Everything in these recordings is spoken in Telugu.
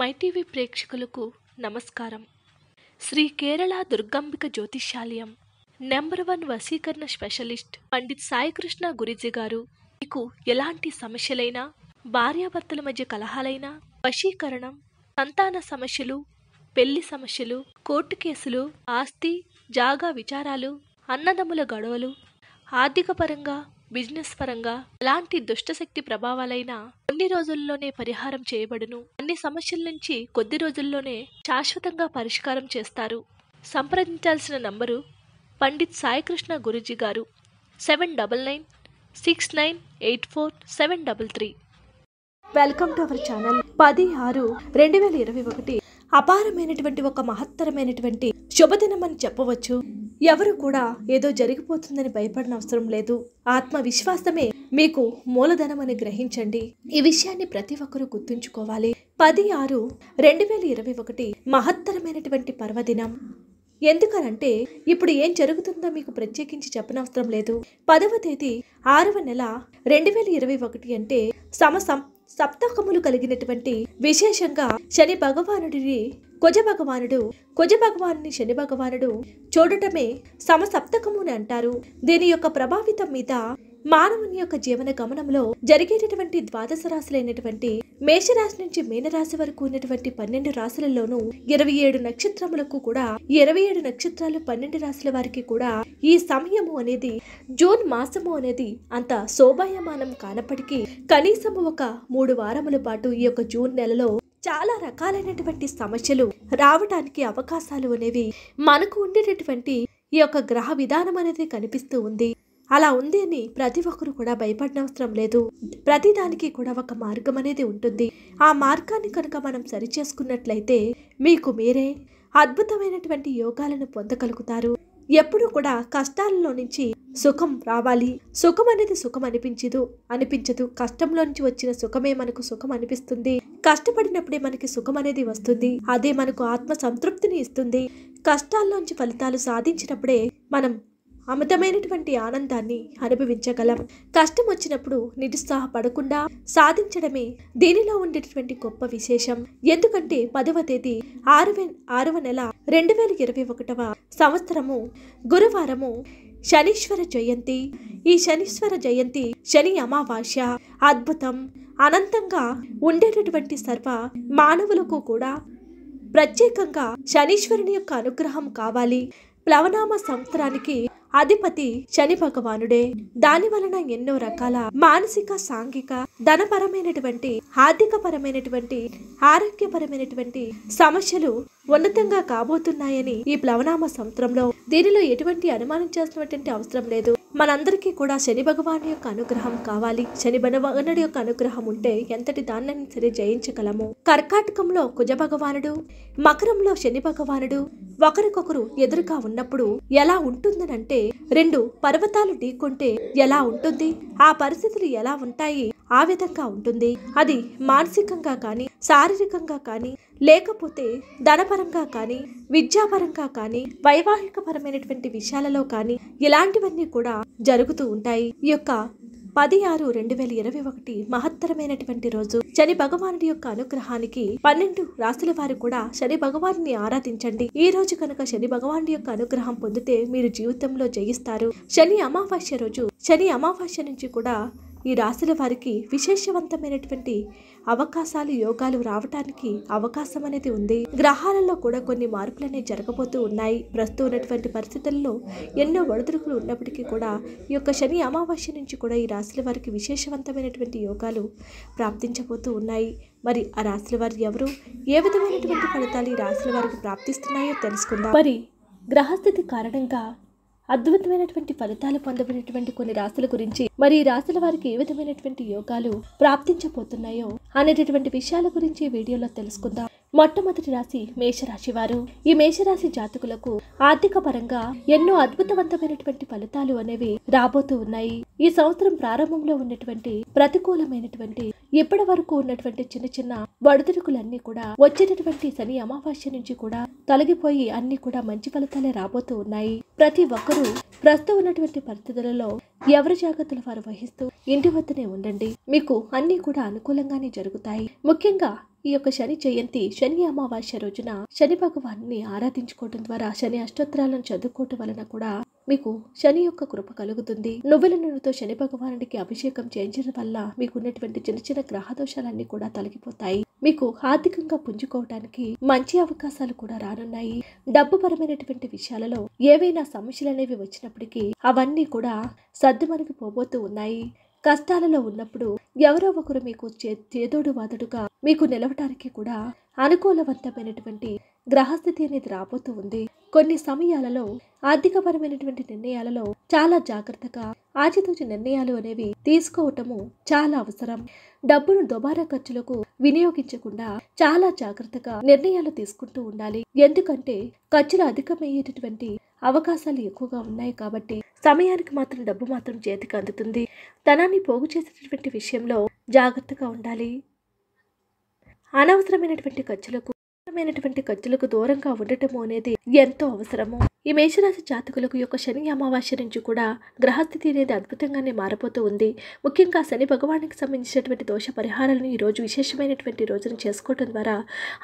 మైటీవీ ప్రేక్షకులకు నమస్కారం శ్రీ కేరళ దుర్గాంబిక జ్యోతిషాలయం నెంబర్ వన్ వశీకరణ స్పెషలిస్ట్ పండిత్ సాయికృష్ణ గురిజీ గారు మీకు ఎలాంటి సమస్యలైనా భార్యాభర్తల మధ్య కలహాలైనా వశీకరణం సంతాన సమస్యలు పెళ్లి సమస్యలు కోర్టు కేసులు ఆస్తి జాగా విచారాలు అన్నదమ్ముల గొడవలు ఆర్థికపరంగా బిజినెస్ పరంగా ఎలాంటి దుష్టశక్తి ప్రభావాలైనా కొన్ని రోజుల్లోనే పరిహారం చేయబడును అన్ని సమస్యల నుంచి కొద్ది రోజుల్లోనే శాశ్వతంగా పరిష్కారం చేస్తారు సంప్రదించాల్సిన నంబరు పండిత్ సాయికృష్ణ గురుజీ గారు seven double nine six nine eight four seven double three welcome to our channel పది ఆరు రెండు వేల ఇరవై ఒకటి అపారమైనటువంటి ఒక మహత్తరమైనటువంటి శుభదినం అని చెప్పవచ్చు ఎవరు కూడా ఏదో జరిగిపోతుందని భయపడిన అవసరం లేదు ఆత్మవిశ్వాసమే మీకు మూలధనమని గ్రహించండి ఈ విషయాన్ని ప్రతి ఒక్కరూ గుర్తుంచుకోవాలి పది ఆరు రెండు వేల ఇరవై ఒకటి మహత్తరమైనటువంటి పర్వదినం ఎందుకనంటే ఇప్పుడు ఏం జరుగుతుందో మీకు ప్రత్యేకించి చెప్పనవసరం లేదు పదవ తేదీ ఆరవ నెల రెండు వేల ఇరవై ఒకటి అంటే సమసం సప్తకములు కలిగినటువంటి విశేషంగా శని భగవానుడిని కుజ భగవానుడు కుజ భగవాను శని భగవానుడు చూడటమే సమసప్తకముని అంటారు దీని యొక్క ప్రభావితం మీద మానవుని యొక్క జీవన గమనంలో జరిగేటటువంటి ద్వాదశ రాశులైనటువంటి మేషరాశి నుంచి మీనరాశి వరకు ఉన్నటువంటి పన్నెండు రాశులలోనూ ఇరవై ఏడు నక్షత్రములకు కూడా ఇరవై ఏడు నక్షత్రాలు పన్నెండు రాశుల వారికి కూడా ఈ సమయము అనేది జూన్ మాసము అనేది అంత శోభాయమానం కానప్పటికీ కనీసము ఒక మూడు వారముల పాటు ఈ యొక్క జూన్ నెలలో చాలా రకాలైనటువంటి సమస్యలు రావటానికి అవకాశాలు అనేవి మనకు ఉండేటటువంటి ఈ యొక్క గ్రహ విధానం అనేది కనిపిస్తూ ఉంది అలా ఉంది అని ప్రతి ఒక్కరు కూడా భయపడనవసరం లేదు ప్రతి దానికి కూడా ఒక మార్గం అనేది ఉంటుంది ఆ మార్గాన్ని కనుక మనం సరిచేసుకున్నట్లయితే మీకు మీరే అద్భుతమైనటువంటి యోగాలను పొందగలుగుతారు ఎప్పుడు కూడా కష్టాలలో నుంచి సుఖం రావాలి సుఖం అనేది సుఖం అనిపించదు అనిపించదు కష్టంలో నుంచి వచ్చిన సుఖమే మనకు సుఖం అనిపిస్తుంది కష్టపడినప్పుడే మనకి సుఖం అనేది వస్తుంది అదే మనకు ఆత్మ సంతృప్తిని ఇస్తుంది కష్టాల్లోంచి ఫలితాలు సాధించినప్పుడే మనం అమితమైనటువంటి ఆనందాన్ని అనుభవించగలం కష్టం వచ్చినప్పుడు నిరుత్సాహపడకుండా సాధించడమే దీనిలో ఉండేటటువంటి గొప్ప విశేషం ఎందుకంటే పదవ తేదీ ఆరు ఆరవ నెల రెండు వేల ఇరవై ఒకటవ సంవత్సరము గురువారము శనీశ్వర జయంతి ఈ శనీశ్వర జయంతి శని అమావాస్య అద్భుతం అనంతంగా ఉండేటటువంటి సర్వ మానవులకు కూడా ప్రత్యేకంగా శనీశ్వరుని యొక్క అనుగ్రహం కావాలి ప్లవనామ సంవత్సరానికి అధిపతి శని భగవానుడే దాని వలన ఎన్నో రకాల మానసిక సాంఘిక ధనపరమైనటువంటి ఆర్థిక పరమైనటువంటి ఆరోగ్యపరమైనటువంటి సమస్యలు ఉన్నతంగా కాబోతున్నాయని ఈ ప్లవనామ సంవత్సరంలో దీనిలో ఎటువంటి అనుమానించాల్సినటువంటి అవసరం లేదు మనందరికీ కూడా శని భగవాన్ యొక్క అనుగ్రహం కావాలి శని భగవానుడి యొక్క అనుగ్రహం ఉంటే ఎంతటి దాన్ని సరే జయించగలము కర్కాటకంలో కుజ భగవానుడు మకరంలో శని భగవానుడు ఒకరికొకరు ఎదురుగా ఉన్నప్పుడు ఎలా ఉంటుందనంటే రెండు పర్వతాలు ఢీకొంటే ఎలా ఉంటుంది ఆ పరిస్థితులు ఎలా ఉంటాయి ఆ విధంగా ఉంటుంది అది మానసికంగా కానీ శారీరకంగా కానీ లేకపోతే ధనపరంగా కానీ విద్యాపరంగా కానీ వైవాహిక పరమైనటువంటి విషయాలలో కానీ ఇలాంటివన్నీ కూడా జరుగుతూ ఉంటాయి ఈ యొక్క పది ఆరు రెండు వేల ఇరవై ఒకటి మహత్తరమైనటువంటి రోజు శని భగవానుడి యొక్క అనుగ్రహానికి పన్నెండు రాశుల వారు కూడా శని భగవాన్ని ఆరాధించండి ఈ రోజు కనుక శని భగవానుడి యొక్క అనుగ్రహం పొందితే మీరు జీవితంలో జయిస్తారు శని అమావాస్య రోజు శని అమావాస్య నుంచి కూడా ఈ రాశుల వారికి విశేషవంతమైనటువంటి అవకాశాలు యోగాలు రావటానికి అవకాశం అనేది ఉంది గ్రహాలలో కూడా కొన్ని మార్పులు అనేవి జరగబోతూ ఉన్నాయి ప్రస్తుతం ఉన్నటువంటి పరిస్థితుల్లో ఎన్నో ఒడిదుడుకులు ఉన్నప్పటికీ కూడా ఈ యొక్క శని అమావాస్య నుంచి కూడా ఈ రాశుల వారికి విశేషవంతమైనటువంటి యోగాలు ప్రాప్తించబోతూ ఉన్నాయి మరి ఆ రాశుల వారు ఎవరు ఏ విధమైనటువంటి ఫలితాలు ఈ రాశుల వారికి ప్రాప్తిస్తున్నాయో తెలుసుకుందాం మరి గ్రహస్థితి కారణంగా అద్భుతమైనటువంటి ఫలితాలు పొందబడినటువంటి కొన్ని రాశుల గురించి మరి ఈ రాశుల వారికి ఏ విధమైనటువంటి యోగాలు ప్రాప్తించబోతున్నాయో అనేటటువంటి విషయాల గురించి వీడియోలో తెలుసుకుందాం మొట్టమొదటి రాశి మేషరాశి వారు ఈ మేషరాశి జాతకులకు ఆర్థిక పరంగా ఎన్నో అద్భుతవంతమైనటువంటి ఫలితాలు అనేవి రాబోతూ ఉన్నాయి ఈ సంవత్సరం ప్రారంభంలో ఉన్నటువంటి ప్రతికూలమైనటువంటి ఇప్పటి వరకు ఉన్నటువంటి చిన్న చిన్న వడుదురుకులన్నీ కూడా వచ్చేటటువంటి శని అమావాస్య నుంచి కూడా తొలగిపోయి అన్ని కూడా మంచి ఫలితాలే రాబోతూ ఉన్నాయి ప్రతి ఒక్కరూ ప్రస్తుతం ఉన్నటువంటి పరిస్థితులలో ఎవరి జాగ్రత్తలు వారు వహిస్తూ ఇంటి వద్దనే ఉండండి మీకు అన్ని కూడా అనుకూలంగానే జరుగుతాయి ముఖ్యంగా ఈ యొక్క శని జయంతి శని అమావాస్య రోజున శని భగవాన్ని ఆరాధించుకోవడం ద్వారా శని అష్టోత్తరాలను చదువుకోవటం వలన కూడా మీకు శని యొక్క కృప కలుగుతుంది నువ్వుల నూనెతో శని భగవానుడికి అభిషేకం చేయించడం వల్ల మీకు ఉన్నటువంటి చిన్న చిన్న గ్రహదోషాలన్నీ కూడా తొలగిపోతాయి మీకు ఆర్థికంగా పుంజుకోవడానికి మంచి అవకాశాలు కూడా రానున్నాయి డబ్బు పరమైనటువంటి విషయాలలో ఏవైనా సమస్యలు అనేవి వచ్చినప్పటికీ అవన్నీ కూడా మనకి పోబోతూ ఉన్నాయి కష్టాలలో ఉన్నప్పుడు ఎవరో ఒకరు మీకు చేదోడు వాదడుగా మీకు నిలవటానికి కూడా అనుకూలవంతమైనటువంటి గ్రహస్థితి అనేది రాబోతూ ఉంది కొన్ని సమయాలలో ఆర్థికపరమైనటువంటి నిర్ణయాలలో చాలా జాగ్రత్తగా ఆచితూచి నిర్ణయాలు అనేవి తీసుకోవటము చాలా అవసరం డబ్బును దుబారా ఖర్చులకు వినియోగించకుండా చాలా జాగ్రత్తగా నిర్ణయాలు తీసుకుంటూ ఉండాలి ఎందుకంటే ఖర్చులు అధికమయ్యేటటువంటి అవకాశాలు ఎక్కువగా ఉన్నాయి కాబట్టి సమయానికి మాత్రం డబ్బు మాత్రం చేతికి అందుతుంది ధనాన్ని పోగు చేసేటటువంటి విషయంలో జాగ్రత్తగా ఉండాలి అనవసరమైనటువంటి ఖర్చులకు వ్యర్థమైనటువంటి ఖర్చులకు దూరంగా ఉండటము అనేది ఎంతో అవసరము ఈ మేషరాశి జాతకులకు యొక్క శని అమావాస్య నుంచి కూడా గ్రహస్థితి అనేది అద్భుతంగానే మారిపోతూ ఉంది ముఖ్యంగా శని భగవానికి సంబంధించినటువంటి దోష పరిహారాలను ఈరోజు విశేషమైనటువంటి రోజును చేసుకోవడం ద్వారా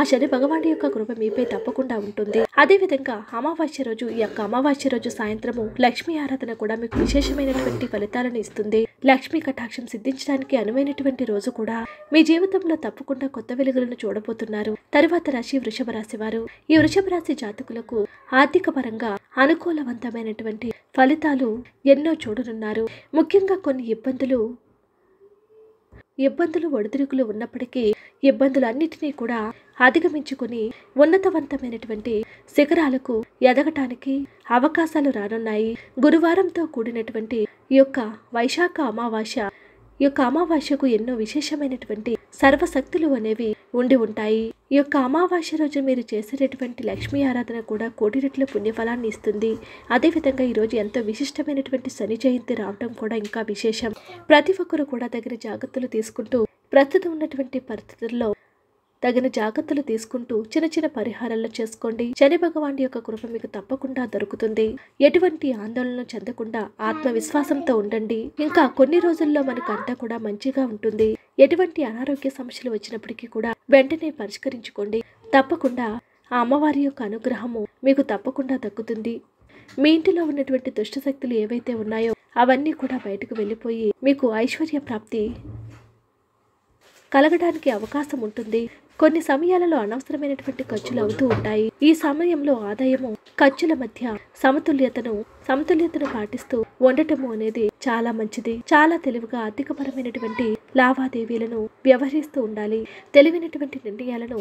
ఆ శని భగవాని యొక్క కృప మీపై తప్పకుండా ఉంటుంది అదేవిధంగా అమావాస్య రోజు ఈ యొక్క అమావాస్య రోజు సాయంత్రము లక్ష్మీ ఆరాధన కూడా మీకు విశేషమైనటువంటి ఫలితాలను ఇస్తుంది లక్ష్మీ కటాక్షం సిద్ధించడానికి అనువైనటువంటి రోజు కూడా మీ జీవితంలో తప్పకుండా కొత్త వెలుగులను చూడబోతున్నారు తరువాత రాశి వృషభ రాశి వారు ఈ వృషభ రాశి జాతకులకు ఆర్థిక పరంగా అనుకూలవంతమైనటువంటి ఫలితాలు ఎన్నో చూడనున్నారు ముఖ్యంగా కొన్ని ఇబ్బందులు ఇబ్బందులు ఒడిదిరుగులు ఉన్నప్పటికీ ఇబ్బందులన్నిటినీ కూడా అధిగమించుకుని ఉన్నతవంతమైనటువంటి శిఖరాలకు ఎదగటానికి అవకాశాలు రానున్నాయి గురువారంతో కూడినటువంటి ఈ యొక్క వైశాఖ అమావాస్య ఈ యొక్క అమావాస్యకు ఎన్నో విశేషమైనటువంటి సర్వశక్తులు అనేవి ఉండి ఉంటాయి ఈ యొక్క అమావాస్య రోజు మీరు చేసేటటువంటి లక్ష్మీ ఆరాధన కూడా కోటి రెట్ల పుణ్యఫలాన్ని ఇస్తుంది అదేవిధంగా ఈరోజు ఎంతో విశిష్టమైనటువంటి శని జయంతి రావడం కూడా ఇంకా విశేషం ప్రతి ఒక్కరు కూడా దగ్గర జాగ్రత్తలు తీసుకుంటూ ప్రస్తుతం ఉన్నటువంటి పరిస్థితుల్లో తగిన జాగ్రత్తలు తీసుకుంటూ చిన్న చిన్న పరిహారాలు చేసుకోండి శని భగవాన్ యొక్క కృప మీకు తప్పకుండా దొరుకుతుంది ఎటువంటి ఆందోళన చెందకుండా ఆత్మవిశ్వాసంతో ఉండండి ఇంకా కొన్ని రోజుల్లో మనకు అంతా కూడా మంచిగా ఉంటుంది ఎటువంటి అనారోగ్య సమస్యలు వచ్చినప్పటికీ కూడా వెంటనే పరిష్కరించుకోండి తప్పకుండా ఆ అమ్మవారి యొక్క అనుగ్రహము మీకు తప్పకుండా దక్కుతుంది మీ ఇంటిలో ఉన్నటువంటి దుష్టశక్తులు ఏవైతే ఉన్నాయో అవన్నీ కూడా బయటకు వెళ్ళిపోయి మీకు ఐశ్వర్య ప్రాప్తి కలగడానికి అవకాశం ఉంటుంది కొన్ని సమయాలలో అనవసరమైనటువంటి ఖర్చులు అవుతూ ఉంటాయి ఈ సమయంలో ఆదాయము ఖర్చుల మధ్య సమతుల్యతను సమతుల్యతను పాటిస్తూ ఉండటము అనేది చాలా మంచిది చాలా తెలివిగా ఆర్థికపరమైనటువంటి లావాదేవీలను వ్యవహరిస్తూ ఉండాలి తెలివైనటువంటి నిర్ణయాలను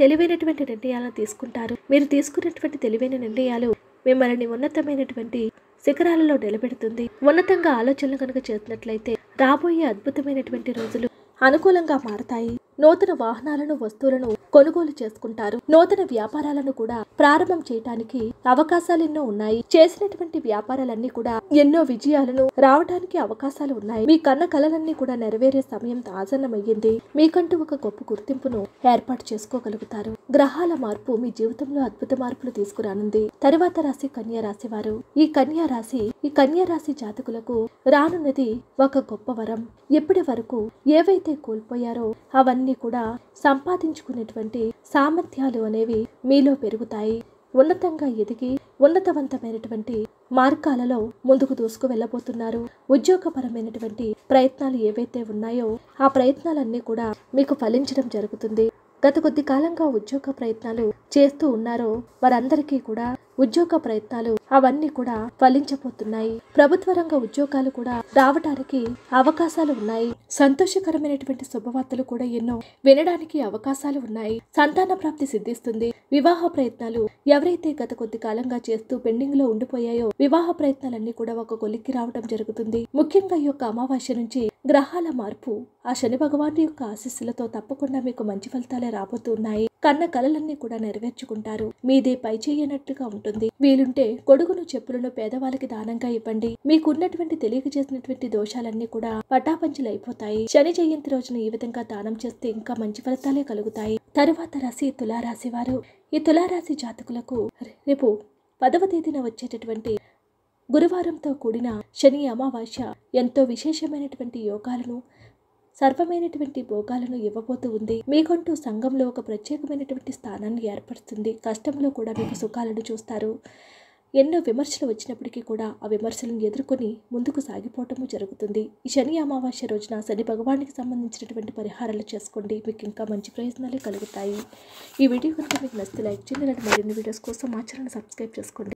తెలివైనటువంటి నిర్ణయాలను తీసుకుంటారు మీరు తీసుకున్నటువంటి తెలివైన నిర్ణయాలు మిమ్మల్ని ఉన్నతమైనటువంటి శిఖరాలలో నిలబెడుతుంది ఉన్నతంగా ఆలోచనలు కనుక చేసినట్లయితే రాబోయే అద్భుతమైనటువంటి రోజులు అనుకూలంగా మారతాయి నూతన వాహనాలను వస్తువులను కొనుగోలు చేసుకుంటారు నూతన వ్యాపారాలను కూడా ప్రారంభం చేయటానికి అవకాశాలు ఎన్నో ఉన్నాయి చేసినటువంటి వ్యాపారాలన్నీ కూడా ఎన్నో విజయాలను రావడానికి అవకాశాలు ఉన్నాయి మీ కన్న కలలన్నీ కూడా నెరవేరే సమయం ఆసన్నమయ్యింది మీకంటూ ఒక గొప్ప గుర్తింపును ఏర్పాటు చేసుకోగలుగుతారు గ్రహాల మార్పు మీ జీవితంలో అద్భుత మార్పులు తీసుకురానుంది తరువాత రాశి కన్యా రాశి వారు ఈ కన్యా రాశి ఈ కన్యా రాశి జాతకులకు రానున్నది ఒక గొప్ప వరం ఎప్పటి వరకు ఏవైతే కోల్పోయారో అవన్నీ కూడా సంపాదించుకునేటువంటి ఉన్నటువంటి సామర్థ్యాలు అనేవి మీలో పెరుగుతాయి ఉన్నతంగా ఎదిగి ఉన్నతవంతమైనటువంటి మార్గాలలో ముందుకు దూసుకు వెళ్ళబోతున్నారు ఉద్యోగపరమైనటువంటి ప్రయత్నాలు ఏవైతే ఉన్నాయో ఆ ప్రయత్నాలన్నీ కూడా మీకు ఫలించడం జరుగుతుంది గత కొద్ది కాలంగా ఉద్యోగ ప్రయత్నాలు చేస్తూ ఉన్నారో వారందరికీ కూడా ఉద్యోగ ప్రయత్నాలు అవన్నీ కూడా ఫలించబోతున్నాయి ప్రభుత్వ రంగ ఉద్యోగాలు కూడా రావటానికి అవకాశాలు ఉన్నాయి సంతోషకరమైనటువంటి శుభవార్తలు కూడా ఎన్నో వినడానికి అవకాశాలు ఉన్నాయి సంతాన ప్రాప్తి సిద్ధిస్తుంది వివాహ ప్రయత్నాలు ఎవరైతే గత కొద్ది కాలంగా చేస్తూ పెండింగ్ లో ఉండిపోయాయో వివాహ ప్రయత్నాలన్నీ కూడా ఒక కొలిక్కి రావడం జరుగుతుంది ముఖ్యంగా ఈ యొక్క అమావాస్య నుంచి గ్రహాల మార్పు ఆ శని భగవాను యొక్క ఆశీస్సులతో తప్పకుండా మీకు మంచి ఫలితాలే రాబోతున్నాయి కన్న కలలన్నీ కూడా నెరవేర్చుకుంటారు మీదే పై చేయనట్టుగా ఉంటుంది వీలుంటే కొడుకును చెప్పులను పేదవాళ్ళకి దానంగా ఇవ్వండి మీకున్నటువంటి తెలియక చేసినటువంటి దోషాలన్నీ కూడా పటాపంచలైపోతాయి శని జయంతి రోజున ఈ విధంగా దానం చేస్తే ఇంకా మంచి ఫలితాలే కలుగుతాయి తరువాత రాశి తులారాశి వారు ఈ తులారాశి జాతకులకు రేపు పదవ తేదీన వచ్చేటటువంటి గురువారంతో కూడిన శని అమావాస్య ఎంతో విశేషమైనటువంటి యోగాలను సర్వమైనటువంటి భోగాలను ఇవ్వబోతూ ఉంది మీకంటూ సంఘంలో ఒక ప్రత్యేకమైనటువంటి స్థానాన్ని ఏర్పడుతుంది కష్టంలో కూడా మీకు సుఖాలను చూస్తారు ఎన్నో విమర్శలు వచ్చినప్పటికీ కూడా ఆ విమర్శలను ఎదుర్కొని ముందుకు సాగిపోవటము జరుగుతుంది ఈ శని అమావాస్య రోజున శని భగవానికి సంబంధించినటువంటి పరిహారాలు చేసుకోండి మీకు ఇంకా మంచి ప్రయోజనాలు కలుగుతాయి ఈ వీడియో కనుక మీకు నచ్చితే లైక్ చేయండి మరిన్ని వీడియోస్ కోసం మా ఛానల్ సబ్స్క్రైబ్ చేసుకోండి